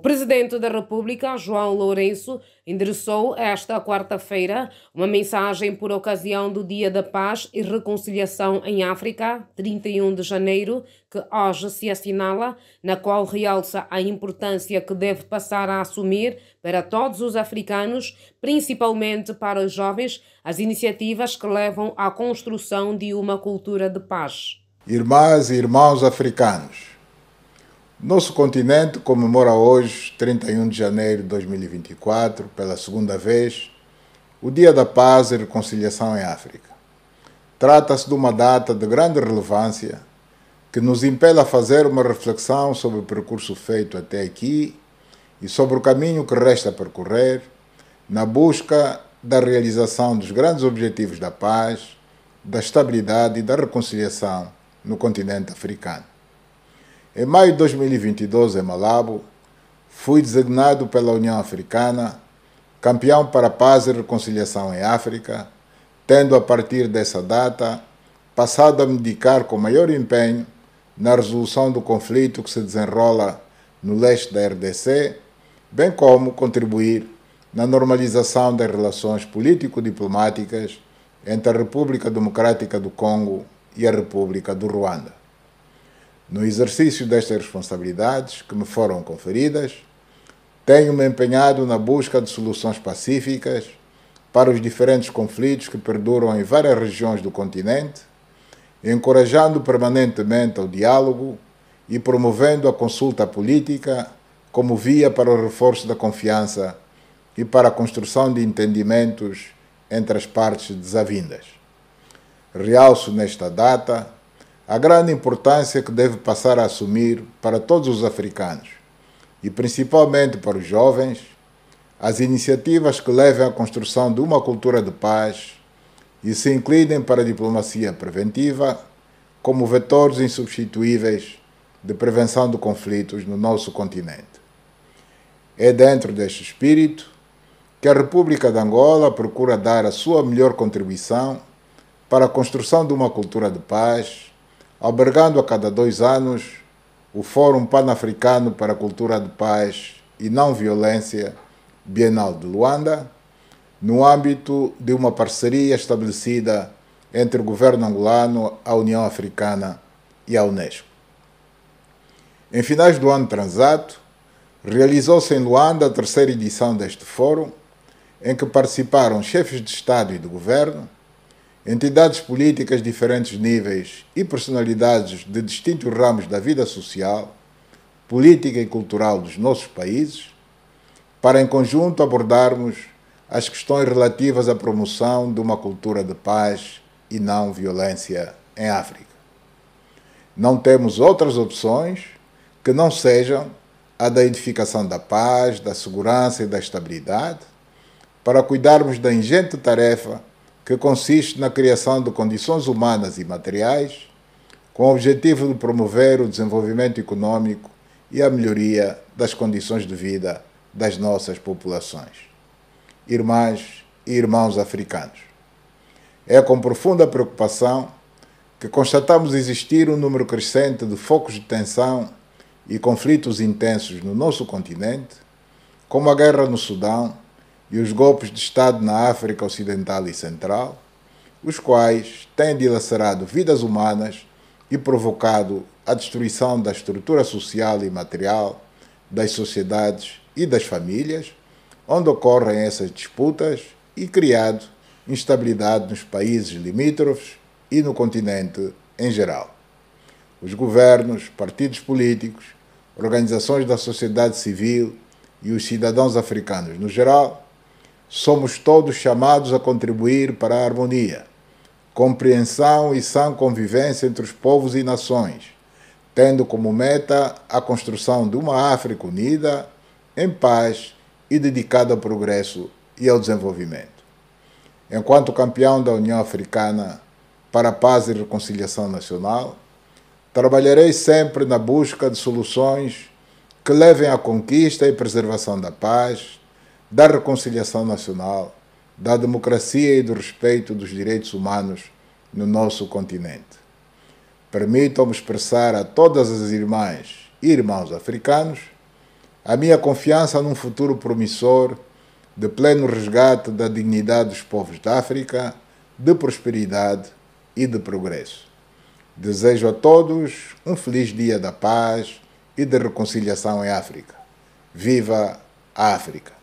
O presidente da República, João Lourenço, endereçou esta quarta-feira uma mensagem por ocasião do Dia da Paz e Reconciliação em África, 31 de janeiro, que hoje se assinala, na qual realça a importância que deve passar a assumir para todos os africanos, principalmente para os jovens, as iniciativas que levam à construção de uma cultura de paz. Irmãs e irmãos africanos, nosso continente comemora hoje, 31 de janeiro de 2024, pela segunda vez, o Dia da Paz e Reconciliação em África. Trata-se de uma data de grande relevância que nos impela a fazer uma reflexão sobre o percurso feito até aqui e sobre o caminho que resta percorrer na busca da realização dos grandes objetivos da paz, da estabilidade e da reconciliação no continente africano. Em maio de 2022, em Malabo, fui designado pela União Africana campeão para a paz e reconciliação em África, tendo a partir dessa data passado a me dedicar com maior empenho na resolução do conflito que se desenrola no leste da RDC, bem como contribuir na normalização das relações político-diplomáticas entre a República Democrática do Congo e a República do Ruanda. No exercício destas responsabilidades que me foram conferidas, tenho-me empenhado na busca de soluções pacíficas para os diferentes conflitos que perduram em várias regiões do continente, encorajando permanentemente o diálogo e promovendo a consulta política como via para o reforço da confiança e para a construção de entendimentos entre as partes desavindas. Realço nesta data a grande importância que deve passar a assumir para todos os africanos, e principalmente para os jovens, as iniciativas que levem à construção de uma cultura de paz e se inclinem para a diplomacia preventiva como vetores insubstituíveis de prevenção de conflitos no nosso continente. É dentro deste espírito que a República de Angola procura dar a sua melhor contribuição para a construção de uma cultura de paz albergando a cada dois anos o Fórum Pan-Africano para a Cultura de Paz e Não Violência, Bienal de Luanda, no âmbito de uma parceria estabelecida entre o governo angolano, a União Africana e a Unesco. Em finais do ano transato, realizou-se em Luanda a terceira edição deste fórum, em que participaram chefes de Estado e de governo, Entidades políticas de diferentes níveis e personalidades de distintos ramos da vida social, política e cultural dos nossos países, para em conjunto abordarmos as questões relativas à promoção de uma cultura de paz e não violência em África. Não temos outras opções que não sejam a da edificação da paz, da segurança e da estabilidade, para cuidarmos da ingente tarefa que consiste na criação de condições humanas e materiais com o objetivo de promover o desenvolvimento econômico e a melhoria das condições de vida das nossas populações. Irmãs e irmãos africanos, é com profunda preocupação que constatamos existir um número crescente de focos de tensão e conflitos intensos no nosso continente, como a guerra no Sudão e os golpes de Estado na África Ocidental e Central, os quais têm dilacerado vidas humanas e provocado a destruição da estrutura social e material das sociedades e das famílias onde ocorrem essas disputas e criado instabilidade nos países limítrofes e no continente em geral. Os governos, partidos políticos, organizações da sociedade civil e os cidadãos africanos no geral somos todos chamados a contribuir para a harmonia, compreensão e sã convivência entre os povos e nações, tendo como meta a construção de uma África unida, em paz e dedicada ao progresso e ao desenvolvimento. Enquanto campeão da União Africana para a Paz e Reconciliação Nacional, trabalharei sempre na busca de soluções que levem à conquista e preservação da paz, da reconciliação nacional, da democracia e do respeito dos direitos humanos no nosso continente. Permitam-me expressar a todas as irmãs e irmãos africanos a minha confiança num futuro promissor de pleno resgate da dignidade dos povos da África, de prosperidade e de progresso. Desejo a todos um feliz dia da paz e da reconciliação em África. Viva a África!